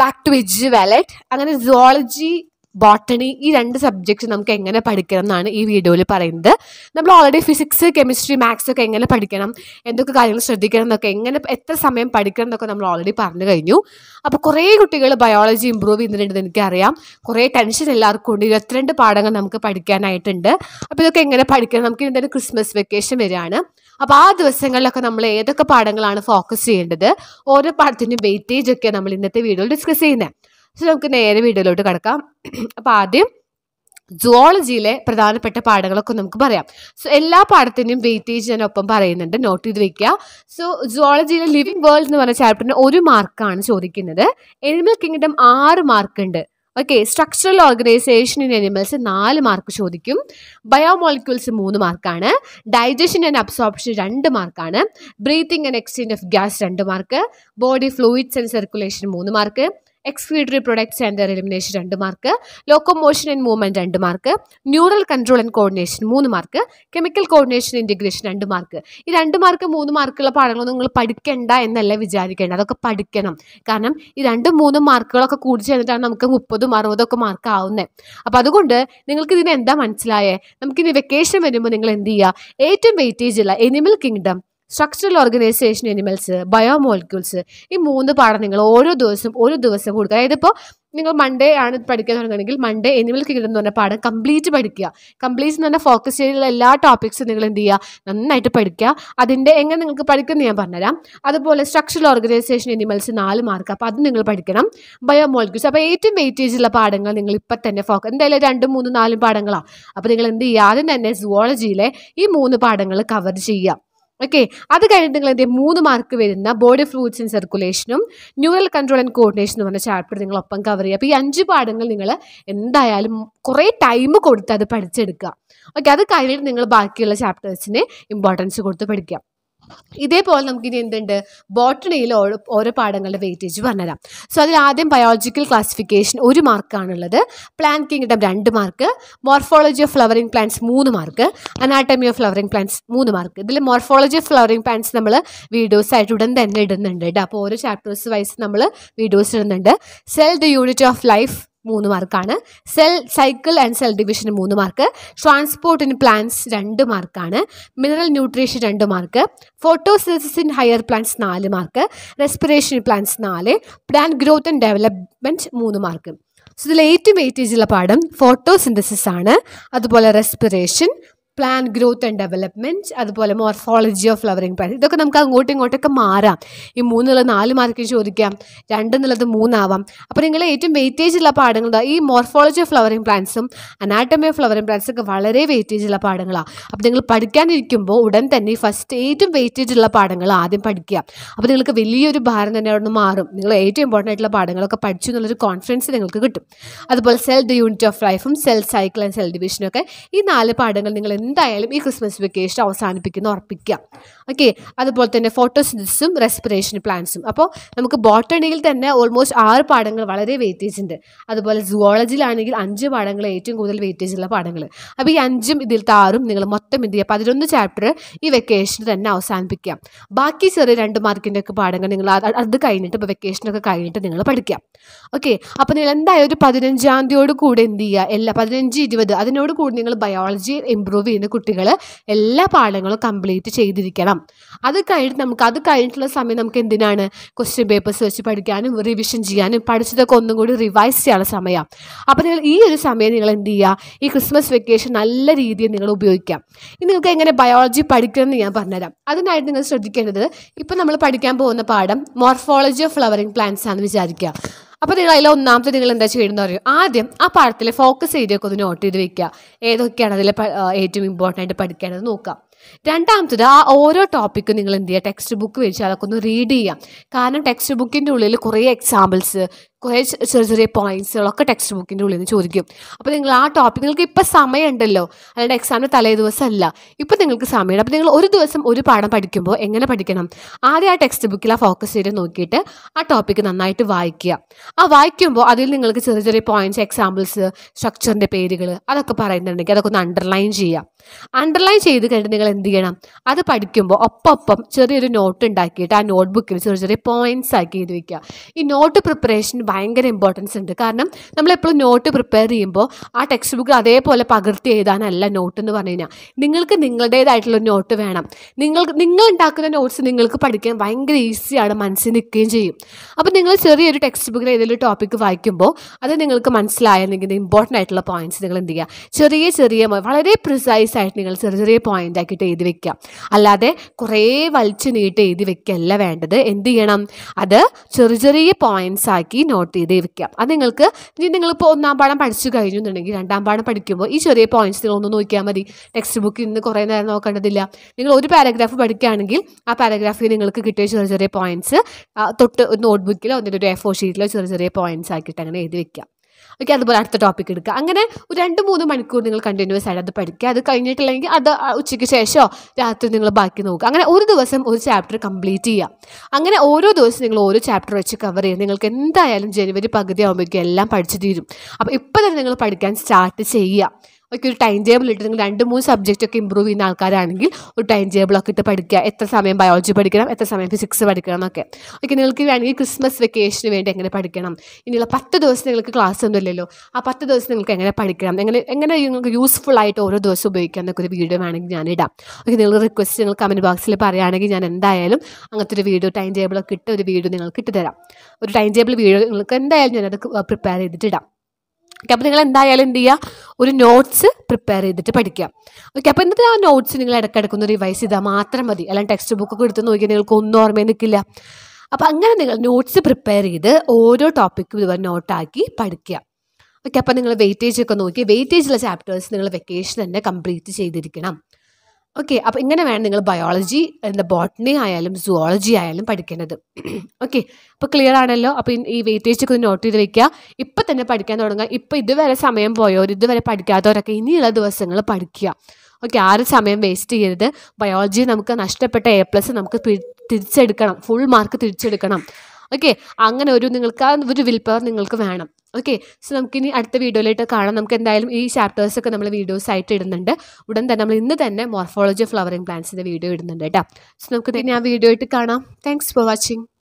back to വെജ് വാലറ്റ് അങ്ങനെ സുവോളജി ബോട്ടണി ഈ രണ്ട് സബ്ജക്റ്റ് നമുക്ക് എങ്ങനെ പഠിക്കണം എന്നാണ് ഈ വീഡിയോയിൽ പറയുന്നത് നമ്മൾ ഓൾറെഡി ഫിസിക്സ് കെമിസ്ട്രി മാത്സ് ഒക്കെ എങ്ങനെ പഠിക്കണം എന്തൊക്കെ കാര്യങ്ങൾ ശ്രദ്ധിക്കണം എന്നൊക്കെ എങ്ങനെ എത്ര സമയം പഠിക്കണം എന്നൊക്കെ നമ്മൾ ഓൾറെഡി പറഞ്ഞു കഴിഞ്ഞു അപ്പോൾ കുറേ കുട്ടികൾ ബയോളജി ഇമ്പ്രൂവ് ചെയ്യുന്നുണ്ടെന്ന് എനിക്കറിയാം കുറേ ടെൻഷൻ എല്ലാവർക്കും ഉണ്ട് ഇരുപത്തിരണ്ട് പാഠങ്ങൾ നമുക്ക് പഠിക്കാനായിട്ടുണ്ട് അപ്പോൾ ഇതൊക്കെ എങ്ങനെ പഠിക്കണം നമുക്ക് ഇതിൻ്റെ ക്രിസ്മസ് വെക്കേഷൻ വരികയാണ് അപ്പോൾ ആ ദിവസങ്ങളിലൊക്കെ നമ്മൾ ഏതൊക്കെ പാഠങ്ങളാണ് ഫോക്കസ് ചെയ്യേണ്ടത് ഓരോ പാഠത്തിൻ്റെയും വെയിറ്റേജ് ഒക്കെ നമ്മൾ ഇന്നത്തെ വീഡിയോയിൽ ഡിസ്കസ് ചെയ്യുന്നത് സോ നമുക്ക് നേരെ വീഡിയോയിലോട്ട് കിടക്കാം അപ്പോൾ ആദ്യം ജുവോളജിയിലെ പ്രധാനപ്പെട്ട പാഠങ്ങളൊക്കെ നമുക്ക് പറയാം സോ എല്ലാ പാഠത്തിൻ്റെയും വെയിറ്റേജ് ഞാൻ ഒപ്പം പറയുന്നുണ്ട് നോട്ട് ചെയ്ത് വെക്കുക സോ ജുവോളജിയിലെ ലിവിങ് വേൾഡ് എന്ന് പറഞ്ഞ ചാപ്റ്ററിന് ഒരു മാർക്കാണ് ചോദിക്കുന്നത് എനിമൽ കിങ്ഡം ആറ് മാർക്കുണ്ട് okay structural organisation in animals നാല് മാർക്ക് ചോദിക്കും ബയോമോളിക്യൂൾസ് മൂന്ന് മാർക്കാണ് ഡൈജഷൻ ആൻഡ് അബ്സോർപ്ഷൻ രണ്ട് മാർക്കാണ് breathing and exchange of gas രണ്ട് mark body fluids and circulation മൂന്ന് mark excretory products and elimination രണ്ട് മാർക്ക് ലോക്കോമോഷൻ ആൻഡ് മൂവ്മെൻറ്റ് രണ്ട് mark neural control and coordination മൂന്ന് മാർക്ക് കെമിക്കൽ കോർഡിനേഷൻ ഇൻറ്റിഗ്രേഷൻ രണ്ട് mark ഈ രണ്ട് മാർക്ക് മൂന്ന് മാർക്കുള്ള പാഠങ്ങളൊന്നും നിങ്ങൾ പഠിക്കേണ്ട എന്നല്ല വിചാരിക്കേണ്ട അതൊക്കെ പഠിക്കണം കാരണം ഈ രണ്ട് മൂന്ന് മാർക്കുകളൊക്കെ കൂടി ചേർന്നിട്ടാണ് നമുക്ക് മുപ്പതും അറുപതും ഒക്കെ മാർക്ക് ആവുന്നത് അപ്പം അതുകൊണ്ട് നിങ്ങൾക്ക് ഇതിന് എന്താ മനസ്സിലായേ നമുക്കിനി വെക്കേഷൻ വരുമ്പോൾ നിങ്ങൾ എന്ത് ചെയ്യുക ഏറ്റവും വെയിറ്റേജ് ഉള്ള animal kingdom structural organisation animals biomolecules ഈ മൂന്ന് പാഠം നിങ്ങൾ ഓരോ ദിവസവും ഒരു ദിവസം കൊടുക്കുക അതായത് ഇപ്പോൾ നിങ്ങൾ മൺഡേ ആണ് പഠിക്കാൻ തുടങ്ങുകയാണെങ്കിൽ മൺഡേ എനിമൽ കിട്ടുന്ന എന്ന് പറഞ്ഞ പാഠം കംപ്ലീറ്റ് പഠിക്കുക കംപ്ലീറ്റ് എന്ന് പറഞ്ഞാൽ ഫോക്കസ് ചെയ്തുള്ള എല്ലാ ടോപ്പിക്സും നിങ്ങൾ എന്ത് ചെയ്യുക നന്നായിട്ട് പഠിക്കുക അതിൻ്റെ എങ്ങനെ നിങ്ങൾക്ക് പഠിക്കുന്നത് ഞാൻ പറഞ്ഞുതരാം അതുപോലെ സ്ട്രക്ചറൽ ഓർഗനൈസേഷൻ എനിമൽസ് നാല് മാർക്ക് അപ്പോൾ അത് നിങ്ങൾ പഠിക്കണം ബയോമോളിക്യൂസ് അപ്പോൾ ഏറ്റവും വെയിറ്റേജ് ഉള്ള പാഠങ്ങൾ നിങ്ങൾ ഇപ്പം തന്നെ ഫോക്കസ് എന്തായാലും രണ്ടും മൂന്നും നാലും പാഠങ്ങളാണ് അപ്പോൾ നിങ്ങൾ എന്ത് ചെയ്യുക ആദ്യം തന്നെ സുവോളജിയിലെ ഈ മൂന്ന് പാഠങ്ങൾ കവർ ചെയ്യുക ഓക്കെ അത് കഴിഞ്ഞിട്ട് നിങ്ങൾ എന്ത് മൂന്ന് മാർക്ക് വരുന്ന ബോഡി ഫ്ലൂയിഡ്സ് ഇൻ സർക്കുലേഷനും ന്യൂറൽ കൺട്രോൾ ആൻഡ് കോർഡിനേഷൻ എന്ന് പറഞ്ഞ ചാപ്റ്റർ നിങ്ങൾ ഒപ്പം കവർ ചെയ്യുക അപ്പോൾ ഈ അഞ്ച് പാഠങ്ങൾ നിങ്ങൾ എന്തായാലും കുറേ ടൈം കൊടുത്ത് അത് പഠിച്ചെടുക്കുക ഓക്കെ അത് കഴിഞ്ഞിട്ട് നിങ്ങൾ ബാക്കിയുള്ള ചാപ്റ്റേഴ്സിന് ഇമ്പോർട്ടൻസ് കൊടുത്ത് പഠിക്കുക ഇതേപോലെ നമുക്കിനി എന്തുണ്ട് ബോട്ടണിയിൽ ഓരോ പാഠങ്ങളുടെ വെയിറ്റേജ് പറഞ്ഞുതരാം സോ അതിൽ ആദ്യം ബയോളജിക്കൽ ക്ലാസിഫിക്കേഷൻ ഒരു മാർക്കാണുള്ളത് പ്ലാന്റ് കിങ്ഡം രണ്ട് mark morphology of flowering plants മൂന്ന് mark anatomy of flowering plants മൂന്ന് മാർക്ക് ഇതിൽ മോർഫോളജി ഓഫ് ഫ്ലവറിംഗ് പ്ലാന്റ്സ് നമ്മൾ വീഡിയോസ് ആയിട്ട് ഉടൻ തന്നെ ഇടുന്നുണ്ട് കേട്ടോ അപ്പോൾ ഓരോ ചാപ്റ്റേഴ്സ് വൈസ് നമ്മൾ വീഡിയോസ് ഇടുന്നുണ്ട് cell the unit of life മൂന്ന് മാർക്കാണ് സെൽ സൈക്കിൾ ആൻഡ് സെൽ ഡിവിഷന് മൂന്ന് മാർക്ക് ട്രാൻസ്പോർട്ട് ഇൻ പ്ലാന്റ്സ് രണ്ട് മാർക്കാണ് മിനറൽ ന്യൂട്രീഷൻ രണ്ട് mark photosynthesis in higher plants നാല് മാർക്ക് റെസ്പിറേഷൻ പ്ലാന്റ്സ് നാല് പ്ലാന്റ് ഗ്രോത്ത് ആൻഡ് ഡെവലപ്മെൻറ്റ് മൂന്ന് മാർക്ക് സോ ഇതിൽ ഏറ്റവും വെയിറ്റേജുള്ള പാഠം ഫോട്ടോസിന്തസിസ് ആണ് അതുപോലെ respiration plant growth and development അതുപോലെ മോർഫോളജി ഓഫ് ഫ്ലവറിങ് പ്ലാന്റ് ഇതൊക്കെ നമുക്ക് അങ്ങോട്ടും ഇങ്ങോട്ടൊക്കെ മാറാം ഈ മൂന്നുള്ളത് നാല് മാർക്കിന് ചോദിക്കാം രണ്ടെന്നുള്ളത് മൂന്നാവാം അപ്പോൾ നിങ്ങൾ ഏറ്റവും വെയിറ്റേജ് ഉള്ള പാഠങ്ങൾ ഈ മോർഫോളജി ഓഫ് ഫ്ലവറിങ് പ്ലാന്റ്സും അനാട്ടമി ഓഫ് ഫ്ലവറിങ് പ്ലാന്റ്സും ഒക്കെ വളരെ വെയിറ്റേജ് ഉള്ള പാഠങ്ങളാണ് അപ്പോൾ നിങ്ങൾ പഠിക്കാനിരിക്കുമ്പോൾ ഉടൻ തന്നെ ഫസ്റ്റ് ഏറ്റവും വെയിറ്റേജ് ഉള്ള പാഠങ്ങൾ ആദ്യം പഠിക്കുക അപ്പോൾ നിങ്ങൾക്ക് വലിയൊരു ഭാരം തന്നെ അവിടെ നിന്ന് മാറും നിങ്ങൾ ഏറ്റവും ഇമ്പോർട്ടൻ്റ് ആയിട്ടുള്ള പാഠങ്ങളൊക്കെ പഠിച്ചു എന്നുള്ളൊരു കോൺഫിഡൻസ് നിങ്ങൾക്ക് കിട്ടും അതുപോലെ സെൽ ദ യൂണിറ്റ് ഓഫ് ലൈഫും സെൽ സൈക്കിൾ ആൻഡ് സെൽ ഡിവിഷനും ഒക്കെ ഈ നാല് പാഠങ്ങൾ നിങ്ങൾ എന്തായാലും ഈ ക്രിസ്മസ് വെക്കേഷൻ അവസാനിപ്പിക്കുന്ന ഉറപ്പിക്കാം ഓക്കെ അതുപോലെ തന്നെ ഫോട്ടോസിന്തസിസും റെസ്പിറേഷൻ പ്ലാന്റ്സും അപ്പോൾ നമുക്ക് ബോട്ടണിയിൽ തന്നെ ഓൾമോസ്റ്റ് ആറ് പാഠങ്ങൾ വളരെ വെയിറ്റേജ് ഉണ്ട് അതുപോലെ സുവോളജിയിലാണെങ്കിൽ അഞ്ച് പാഠങ്ങൾ ഏറ്റവും കൂടുതൽ വെയിറ്റേജ് ഉള്ള പാഠങ്ങൾ അപ്പോൾ ഈ അഞ്ചും ഇതിൽ താറും നിങ്ങൾ മൊത്തം എന്ത് ചെയ്യുക പതിനൊന്ന് ചാപ്റ്റർ ഈ വെക്കേഷൻ തന്നെ അവസാനിപ്പിക്കാം ബാക്കി ചെറിയ രണ്ട് മാർക്കിൻ്റെയൊക്കെ പാഠങ്ങൾ നിങ്ങൾ അത് കഴിഞ്ഞിട്ട് ഇപ്പോൾ വെക്കേഷനൊക്കെ കഴിഞ്ഞിട്ട് നിങ്ങൾ പഠിക്കാം ഓക്കെ അപ്പോൾ നിങ്ങൾ എന്തായാലും ഒരു പതിനഞ്ചാം തീയതിയോട് കൂടെ എന്ത് ചെയ്യുക എല്ലാ പതിനഞ്ച് ഇരുപത് അതിനോട് കൂടി നിങ്ങൾ ബയോളജി ഇമ്പ്രൂവ് ചെയ്യുന്ന കുട്ടികൾ എല്ലാ പാഠങ്ങളും കംപ്ലീറ്റ് ചെയ്തിരിക്കണം അത് കഴിഞ്ഞിട്ട് നമുക്ക് അത് കഴിഞ്ഞിട്ടുള്ള സമയം നമുക്ക് എന്തിനാണ് ക്വസ്റ്റ്യൻ പേപ്പേഴ്സ് വെച്ച് പഠിക്കാനും റിവിഷൻ ചെയ്യാനും പഠിച്ചതൊക്കെ ഒന്നും കൂടി റിവൈസ് ചെയ്യാനുള്ള സമയം അപ്പോൾ നിങ്ങൾ ഈ ഒരു സമയം നിങ്ങൾ എന്ത് ചെയ്യുക ഈ ക്രിസ്മസ് വെക്കേഷൻ നല്ല രീതിയിൽ നിങ്ങൾ ഉപയോഗിക്കാം ഇനി നിങ്ങൾക്ക് എങ്ങനെ ബയോളജി പഠിക്കണം എന്ന് ഞാൻ പറഞ്ഞുതരാം അതിനായിട്ട് നിങ്ങൾ ശ്രദ്ധിക്കേണ്ടത് ഇപ്പം നമ്മൾ പഠിക്കാൻ പോകുന്ന പാഠം മോർഫോളജി ഓഫ് ഫ്ലവറിംഗ് പ്ലാന്റ്സ് ആണെന്ന് വിചാരിക്കുക അപ്പോൾ നിങ്ങൾ അതിൽ ഒന്നാമത്തെ നിങ്ങൾ എന്താ ചെയ്യണമെന്ന് അറിയോ ആദ്യം ആ പാഠത്തിൽ ഫോക്കസ് ഏരിയയൊക്കെ ഒന്ന് നോട്ട് ചെയ്ത് വെക്കുക ഏതൊക്കെയാണ് അതിൽ ഏറ്റവും ഇമ്പോർട്ടൻ്റ് ആയിട്ട് പഠിക്കേണ്ടത് നോക്കുക രണ്ടാമത്തത് ആ ഓരോ ടോപ്പിക്കും നിങ്ങൾ എന്ത് ചെയ്യുക ടെക്സ്റ്റ് ബുക്ക് വെച്ച് അതൊക്കെ ഒന്ന് റീഡ് ചെയ്യാം കാരണം ടെക്സ്റ്റ് ബുക്കിൻ്റെ ഉള്ളിൽ കുറേ എക്സാമ്പിൾസ് കുറേ ചെറിയ ചെറിയ പോയിൻസുകളൊക്കെ ടെക്സ്റ്റ് ബുക്കിൻ്റെ ഉള്ളിൽ നിന്ന് ചോദിക്കും അപ്പോൾ നിങ്ങൾ ആ ടോപ്പിക് നിങ്ങൾക്ക് ഇപ്പോൾ സമയമുണ്ടല്ലോ അല്ലാണ്ട് എക്സാമിന് തലേ ദിവസമല്ല ഇപ്പോൾ നിങ്ങൾക്ക് സമയമുണ്ട് അപ്പോൾ നിങ്ങൾ ഒരു ദിവസം ഒരു പാഠം പഠിക്കുമ്പോൾ എങ്ങനെ പഠിക്കണം ആദ്യം ആ ടെക്സ്റ്റ് ബുക്കിൽ ആ ഫോക്കസ് ചെയ്ത് നോക്കിയിട്ട് ആ ടോപ്പിക് നന്നായിട്ട് വായിക്കുക ആ വായിക്കുമ്പോൾ അതിൽ നിങ്ങൾക്ക് ചെറിയ ചെറിയ പോയിൻറ്റ്സ് എക്സാമ്പിൾസ് സ്ട്രക്ചറിൻ്റെ പേരുകൾ അതൊക്കെ പറയുന്നുണ്ടെങ്കിൽ അതൊക്കെ ഒന്ന് അണ്ടർലൈൻ ചെയ്യുക അണ്ടർലൈൻ ചെയ്ത് കഴിഞ്ഞിട്ട് നിങ്ങൾ എന്ത് ചെയ്യണം അത് പഠിക്കുമ്പോൾ ഒപ്പം ചെറിയൊരു നോട്ട് ഉണ്ടാക്കിയിട്ട് ആ നോട്ട് ബുക്കിൽ ചെറിയ ചെറിയ പോയിൻറ്റ്സ് ആക്കി എഴുതി വയ്ക്കുക ഈ നോട്ട് പ്രിപ്പറേഷൻ ഭയങ്കര ഇമ്പോർട്ടൻസ് ഉണ്ട് കാരണം നമ്മളെപ്പോഴും നോട്ട് പ്രിപ്പയർ ചെയ്യുമ്പോൾ ആ ടെക്സ്റ്റ് ബുക്ക് അതേപോലെ പകർത്തി എഴുതാനല്ല നോട്ട് എന്ന് പറഞ്ഞു കഴിഞ്ഞാൽ നിങ്ങൾക്ക് നിങ്ങളുടേതായിട്ടുള്ള നോട്ട് വേണം നിങ്ങൾ നിങ്ങൾ ഉണ്ടാക്കുന്ന നോട്ട്സ് നിങ്ങൾക്ക് പഠിക്കാൻ ഭയങ്കര ഈസിയാണ് മനസ്സിൽ നിൽക്കുകയും ചെയ്യും അപ്പോൾ നിങ്ങൾ ചെറിയൊരു ടെക്സ്റ്റ് ബുക്കിൽ ഏതെങ്കിലും ടോപ്പിക്ക് വായിക്കുമ്പോൾ അത് നിങ്ങൾക്ക് മനസ്സിലായെന്നെങ്കിൽ ഇമ്പോർട്ടൻ്റ് ആയിട്ടുള്ള പോയിന്റ്സ് നിങ്ങൾ എന്ത് ചെയ്യുക ചെറിയ ചെറിയ വളരെ പ്രിസൈസ് ആയിട്ട് നിങ്ങൾ ചെറിയ ചെറിയ പോയിന്റ് ആക്കിയിട്ട് എഴുതി വെക്കുക അല്ലാതെ കുറേ വലിച്ചു നീട്ട് എഴുതി അല്ല വേണ്ടത് എന്ത് ചെയ്യണം അത് ചെറിയ ചെറിയ പോയിന്റ്സ് ആക്കി നോട്ട് നോട്ട് ചെയ്ത് വെക്കാം അത് നിങ്ങൾക്ക് ഇനി ഇപ്പോൾ ഒന്നാം പാഠം പഠിച്ചു കഴിഞ്ഞു എന്നുണ്ടെങ്കിൽ രണ്ടാം പാഠം പഠിക്കുമ്പോൾ ഈ ചെറിയ പോയിന്റ്സ് നിങ്ങൾ ഒന്ന് നോക്കിയാൽ മതി ടെക്സ്റ്റ് ബുക്കിൽ നിന്ന് കുറേ നേരം നോക്കേണ്ടതില്ല നിങ്ങൾ ഒരു പാരഗ്രാഫ് പഠിക്കുകയാണെങ്കിൽ ആ പാരഗ്രാഫിൽ നിങ്ങൾക്ക് കിട്ടിയ ചെറിയ ചെറിയ പോയിന്റ്സ് തൊട്ട് നോട്ട് ബുക്കിലോ ഒരു എ ഫോർ ഷീറ്റിലോ ചെറിയ ചെറിയ പോയിന്റ്സ് ആക്കിയിട്ട് അങ്ങനെ എഴുതി വെക്കാം ഓക്കെ അതുപോലെ അടുത്ത ടോപ്പിക് എടുക്കുക അങ്ങനെ ഒരു രണ്ട് മൂന്ന് മണിക്കൂർ നിങ്ങൾ കണ്ടിന്യൂസ് ആയിട്ട് അത് പഠിക്കുക അത് കഴിഞ്ഞിട്ടില്ലെങ്കിൽ അത് ഉച്ചയ്ക്ക് ശേഷമോ രാത്രി നിങ്ങൾ ബാക്കി നോക്കുക അങ്ങനെ ഒരു ദിവസം ഒരു ചാപ്റ്റർ കംപ്ലീറ്റ് ചെയ്യുക അങ്ങനെ ഓരോ ദിവസം നിങ്ങൾ ഓരോ ചാപ്റ്റർ വെച്ച് കവർ ചെയ്യുക നിങ്ങൾക്ക് എന്തായാലും ജനുവരി പകുതി ആകുമ്പോഴേക്കും എല്ലാം പഠിച്ചു തീരും അപ്പോൾ ഇപ്പോൾ തന്നെ നിങ്ങൾ പഠിക്കാൻ സ്റ്റാർട്ട് ചെയ്യുക ഒക്കെ ഒരു ടൈം ടേബിൾ ഇട്ടിരുന്നെങ്കിൽ രണ്ട് മൂന്ന് സബ്ജക്റ്റ് ഒക്കെ ഇമ്പ്രൂവ് ചെയ്യുന്ന ആൾക്കാരാണെങ്കിൽ ഒരു ടൈം ടേബിളൊക്കെ ഇട്ട് പഠിക്കുക എത്ര സമയം ബയോളജി പഠിക്കണം എത്ര സമയം ഫിസിക്സ് പഠിക്കണം എന്നൊക്കെ ഓക്കെ നിങ്ങൾക്ക് വേണമെങ്കിൽ ക്രിസ്മസ് വെക്കേഷന് വേണ്ടി എങ്ങനെ പഠിക്കണം ഇനിയുള്ള പത്ത് ദിവസം നിങ്ങൾക്ക് ക്ലാസ് ഒന്നും ഇല്ലല്ലോ ആ പത്ത് ദിവസം നിങ്ങൾക്ക് എങ്ങനെ പഠിക്കണം എങ്ങനെ എങ്ങനെ നിങ്ങൾക്ക് യൂസ്ഫുൾ ആയിട്ട് ഓരോ ദിവസം ഉപയോഗിക്കാം എന്നൊക്കെ ഒരു വീഡിയോ വേണമെങ്കിൽ ഞാൻ ഇടാം ഓക്കെ നിങ്ങൾ റിക്വസ്റ്റ് നിങ്ങൾ കമൻറ്റ് ബോക്സിൽ പറയുകയാണെങ്കിൽ ഞാൻ എന്തായാലും അങ്ങനത്തെ ഒരു വീഡിയോ ടൈം ടേബിളൊക്കെ ഇട്ട് ഒരു വീഡിയോ നിങ്ങൾക്ക് ഇട്ട് തരാം ഒരു ടൈം ടേബിൾ വീഡിയോ നിങ്ങൾക്ക് എന്തായാലും ഞാനത് പ്രിപ്പയർ ചെയ്തിട്ടിടാം ഓക്കെ അപ്പോൾ നിങ്ങൾ എന്തായാലും എന്ത് ചെയ്യുക ഒരു നോട്ട്സ് പ്രിപ്പയർ ചെയ്തിട്ട് പഠിക്കാം ഓക്കെ അപ്പോൾ എന്നിട്ട് ആ നോട്ട്സ് നിങ്ങൾ ഇടയ്ക്കിടയ്ക്ക് ഒന്ന് റിവൈസ് ചെയ്താൽ മാത്രം മതി അല്ലെങ്കിൽ ടെക്സ്റ്റ് ബുക്കൊക്കെ എടുത്ത് നോക്കിയാൽ നിങ്ങൾക്ക് ഒന്നും ഓർമ്മയിൽ നിൽക്കില്ല അപ്പോൾ അങ്ങനെ നിങ്ങൾ നോട്ട്സ് പ്രിപ്പയർ ചെയ്ത് ഓരോ ടോപ്പിക്കും ഇതുപോലെ നോട്ടാക്കി പഠിക്കുക ഓക്കെ അപ്പോൾ നിങ്ങൾ വെയിറ്റേജ് ഒക്കെ നോക്കി വെയിറ്റേജുള്ള ചാപ്റ്റേഴ്സ് നിങ്ങൾ വെക്കേഷൻ തന്നെ കംപ്ലീറ്റ് ചെയ്തിരിക്കണം ഓക്കെ അപ്പോൾ ഇങ്ങനെ വേണം നിങ്ങൾ ബയോളജി എന്താ ബോട്ടണി ആയാലും സുവോളജി ആയാലും പഠിക്കേണ്ടത് ഓക്കെ അപ്പോൾ ക്ലിയർ ആണല്ലോ അപ്പോൾ ഈ വെയിറ്റേജ് ഒക്കെ നോട്ട് ചെയ്ത് വെക്കുക ഇപ്പം തന്നെ പഠിക്കാൻ തുടങ്ങുക ഇപ്പം ഇതുവരെ സമയം പോയവർ ഇതുവരെ പഠിക്കാത്തവരൊക്കെ ഇനിയുള്ള ദിവസങ്ങൾ പഠിക്കുക ഓക്കെ ആരും സമയം വേസ്റ്റ് ചെയ്യരുത് ബയോളജി നമുക്ക് നഷ്ടപ്പെട്ട എ പ്ലസ് നമുക്ക് തിരിച്ചെടുക്കണം ഫുൾ മാർക്ക് തിരിച്ചെടുക്കണം ഓക്കെ അങ്ങനെ ഒരു നിങ്ങൾക്ക് ആ ഒരു വിൽപ്പവർ നിങ്ങൾക്ക് വേണം ഓക്കെ സോ നമുക്കിനി അടുത്ത വീഡിയോയിലായിട്ട് കാണാം നമുക്ക് എന്തായാലും ഈ ചാപ്റ്റേഴ്സൊക്കെ നമ്മൾ വീഡിയോസ് ആയിട്ട് ഇടുന്നുണ്ട് ഉടൻ തന്നെ നമ്മൾ ഇന്ന് തന്നെ മോർഫോളജി ഓഫ് ഫ്ലവറിംഗ് പ്ലാന്റ്സിൻ്റെ വീഡിയോ ഇടുന്നുണ്ട് കേട്ടോ സോ നമുക്ക് ഇനി ആ വീഡിയോ ആയിട്ട് കാണാം താങ്ക്സ് ഫോർ വാച്ചിങ്